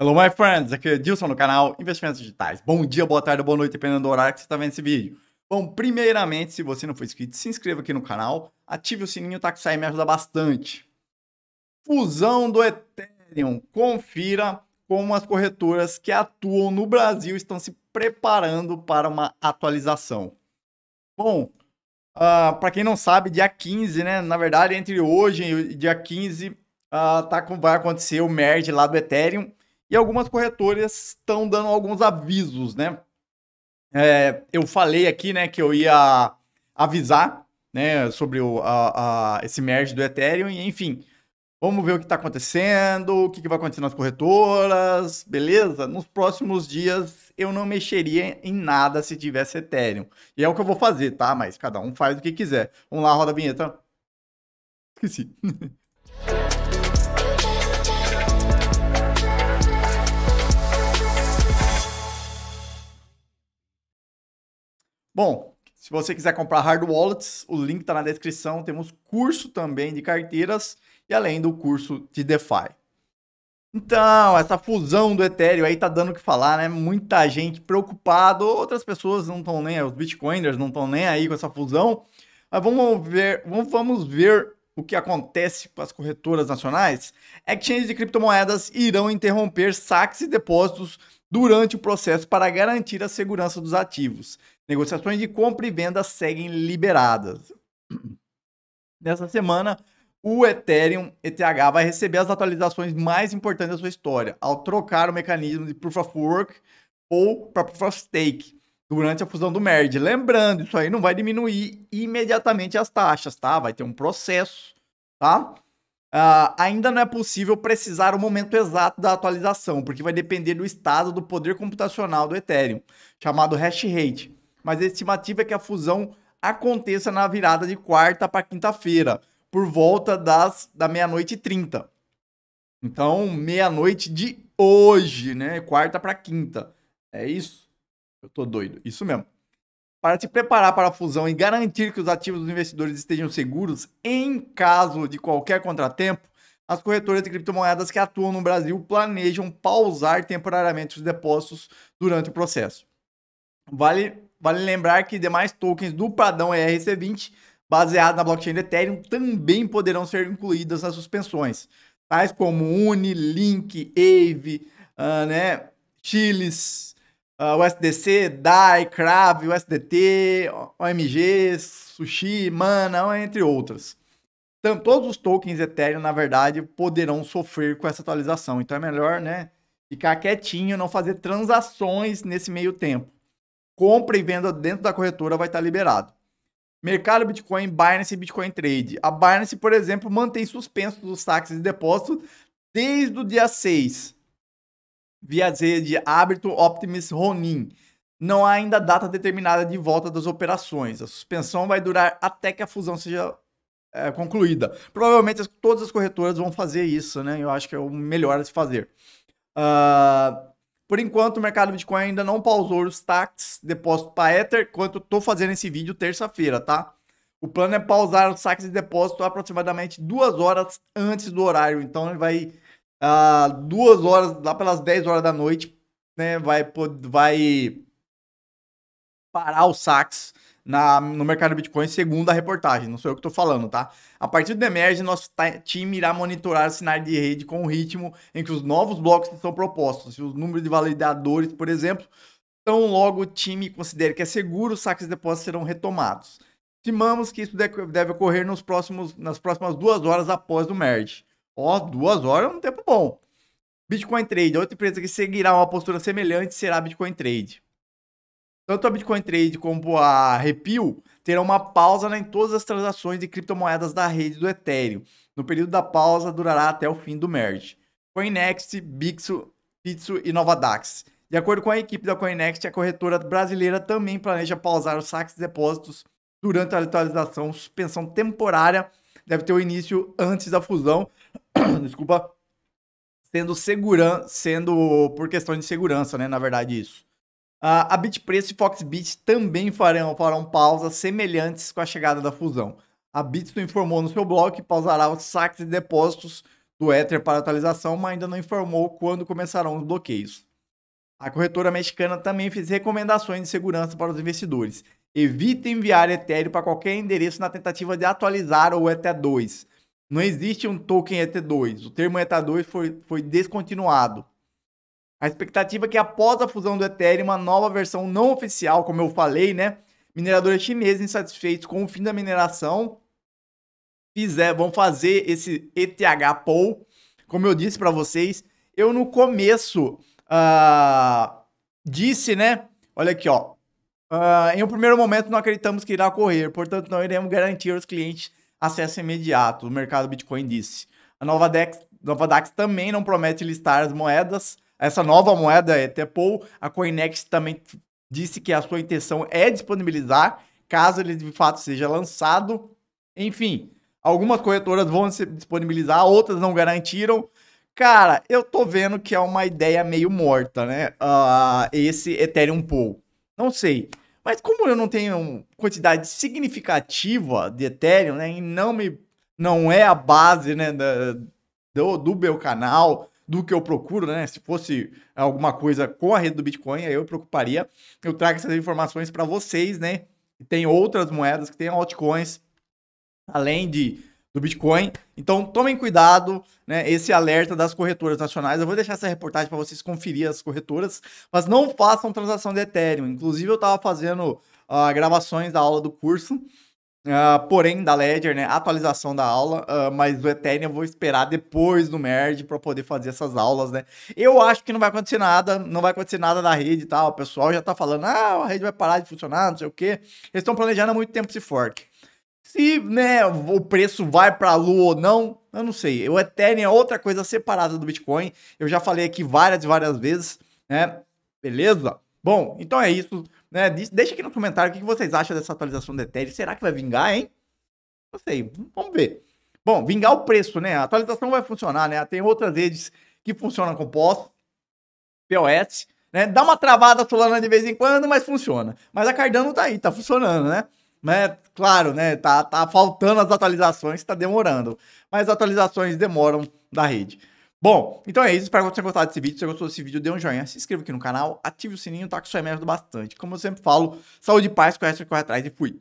Hello, my friends! Aqui é Dilson no canal Investimentos Digitais. Bom dia, boa tarde, boa noite, dependendo do horário que você está vendo esse vídeo. Bom, primeiramente, se você não for inscrito, se inscreva aqui no canal, ative o sininho, tá? Que isso aí me ajuda bastante. Fusão do Ethereum. Confira como as corretoras que atuam no Brasil estão se preparando para uma atualização. Bom, uh, ah, para quem não sabe, dia 15, né? Na verdade, entre hoje e dia 15, uh, ah, tá, vai acontecer o merge lá do Ethereum e algumas corretoras estão dando alguns avisos, né? É, eu falei aqui, né, que eu ia avisar, né, sobre o, a, a, esse merge do Ethereum e, enfim, vamos ver o que está acontecendo, o que, que vai acontecer nas corretoras, beleza? Nos próximos dias eu não mexeria em nada se tivesse Ethereum. E é o que eu vou fazer, tá? Mas cada um faz o que quiser. Vamos lá, roda a vinheta. Esqueci. Bom, se você quiser comprar hard wallets, o link está na descrição. Temos curso também de carteiras e além do curso de DeFi. Então, essa fusão do Ethereum aí tá dando o que falar, né? Muita gente preocupada, outras pessoas não estão nem, os Bitcoiners não estão nem aí com essa fusão. Mas vamos ver, vamos ver o que acontece com as corretoras nacionais, é exchanges de criptomoedas irão interromper saques e depósitos durante o processo para garantir a segurança dos ativos. Negociações de compra e venda seguem liberadas. Nessa semana, o Ethereum ETH vai receber as atualizações mais importantes da sua história, ao trocar o mecanismo de Proof of Work ou para Proof of Stake durante a fusão do MERD. Lembrando, isso aí não vai diminuir imediatamente as taxas, tá? Vai ter um processo, tá? Uh, ainda não é possível precisar o momento exato da atualização, porque vai depender do estado do poder computacional do Ethereum, chamado hash rate. Mas a estimativa é que a fusão aconteça na virada de quarta para quinta-feira, por volta das da meia-noite e trinta. Então, meia-noite de hoje, né? Quarta para quinta. É isso. Eu tô doido. Isso mesmo. Para se preparar para a fusão e garantir que os ativos dos investidores estejam seguros em caso de qualquer contratempo, as corretoras de criptomoedas que atuam no Brasil planejam pausar temporariamente os depósitos durante o processo. Vale, vale lembrar que demais tokens do padrão ERC20, baseados na blockchain do Ethereum, também poderão ser incluídas nas suspensões, tais como Uni, Link, Ave, uh, né, Chiles, uh, ah, USDC, DAI, CRAV, USDT, OMG, Sushi, Mana, entre outras. Então, todos os tokens Ethereum, na verdade, poderão sofrer com essa atualização. Então, é melhor né, ficar quietinho, não fazer transações nesse meio tempo. Compra e venda dentro da corretora vai estar liberado. Mercado Bitcoin, Binance e Bitcoin Trade. A Binance, por exemplo, mantém suspensos os saques de depósito desde o dia 6 viazeira de Aberton Optimus Ronin. Não há ainda data determinada de volta das operações. A suspensão vai durar até que a fusão seja é, concluída. Provavelmente as, todas as corretoras vão fazer isso, né? Eu acho que é o melhor a se fazer. Uh, por enquanto, o mercado Bitcoin ainda não pausou os de depósito para Ether, quanto estou fazendo esse vídeo terça-feira, tá? O plano é pausar os saques de depósito aproximadamente duas horas antes do horário. Então, ele vai ah, duas horas, lá pelas 10 horas da noite, né, vai, vai parar o sax na, no mercado do Bitcoin, segundo a reportagem. Não sou eu que estou falando, tá? A partir do Emerge, nosso time irá monitorar o sinal de rede com o ritmo em que os novos blocos são propostos. Se os números de validadores, por exemplo, tão logo o time considere que é seguro, os saques de depósitos serão retomados. Estimamos que isso deve ocorrer nos próximos, nas próximas duas horas após o merge. Ó, duas horas é um tempo bom. Bitcoin Trade, é outra empresa que seguirá uma postura semelhante será a Bitcoin Trade. Tanto a Bitcoin Trade como a Repil terão uma pausa em todas as transações de criptomoedas da rede do Ethereum. No período da pausa, durará até o fim do merge. CoinNext, Bixo, Pitsu e Novadax. De acordo com a equipe da CoinNext, a corretora brasileira também planeja pausar os saques de depósitos durante a atualização. Suspensão temporária deve ter o início antes da fusão desculpa, sendo segurança, sendo por questões de segurança, né, na verdade isso. Uh, a Bitpreço e Foxbit também farão, farão pausas semelhantes com a chegada da fusão. A Bitso informou no seu blog que pausará os saques e depósitos do Ether para atualização, mas ainda não informou quando começarão os bloqueios. A corretora mexicana também fez recomendações de segurança para os investidores. Evite enviar Ethereum para qualquer endereço na tentativa de atualizar o ETH2. Não existe um token ET2. O termo ETA2 foi, foi descontinuado. A expectativa é que após a fusão do Ethereum, uma nova versão não oficial, como eu falei, né? Mineradores chineses insatisfeitos com o fim da mineração fizer, vão fazer esse ETH Pool. Como eu disse para vocês, eu no começo uh, disse, né? Olha aqui, ó. Uh, em um primeiro momento, não acreditamos que irá ocorrer, portanto, não iremos garantir aos clientes acesso imediato, o mercado Bitcoin disse. A nova, Dex, nova DAX também não promete listar as moedas. Essa nova moeda é Tepol. A Coinex também disse que a sua intenção é disponibilizar, caso ele de fato seja lançado. Enfim, algumas corretoras vão se disponibilizar, outras não garantiram. Cara, eu tô vendo que é uma ideia meio morta, né? Uh, esse Ethereum Pool. Não sei. Mas como eu não tenho quantidade significativa de Ethereum, né, e não me não é a base, né, da, do, do meu canal, do que eu procuro, né? Se fosse alguma coisa com a rede do Bitcoin, aí eu me preocuparia. Eu trago essas informações para vocês, né? Tem outras moedas que tem altcoins, além de do Bitcoin. Então tomem cuidado, né? Esse alerta das corretoras nacionais. Eu vou deixar essa reportagem para vocês conferir as corretoras, mas não façam transação de Ethereum. Inclusive eu estava fazendo uh, gravações da aula do curso, uh, porém da Ledger, né? Atualização da aula, uh, mas do Ethereum eu vou esperar depois do merge para poder fazer essas aulas, né? Eu acho que não vai acontecer nada, não vai acontecer nada da rede e tal. O pessoal já está falando, ah, a rede vai parar de funcionar, não sei o quê. Eles estão planejando há muito tempo esse fork. Se né, o preço vai para a lua ou não, eu não sei. O Ethereum é outra coisa separada do Bitcoin. Eu já falei aqui várias e várias vezes, né? Beleza? Bom, então é isso. Né? Deixa aqui no comentário o que vocês acham dessa atualização do Ethereum. Será que vai vingar, hein? Não sei, vamos ver. Bom, vingar o preço, né? A atualização vai funcionar, né? Tem outras redes que funcionam com POS, POS, né? Dá uma travada a Solana de vez em quando, mas funciona. Mas a Cardano tá aí, tá funcionando, né? Né? claro, né? Tá, tá faltando as atualizações, tá demorando. Mas atualizações demoram da rede. Bom, então é isso. Espero que você tenha gostado desse vídeo. Se você gostou desse vídeo, dê um joinha, se inscreva aqui no canal, ative o sininho, tá? Que isso me ajuda bastante. Como eu sempre falo, saúde e paz, conhece o que vai atrás e fui.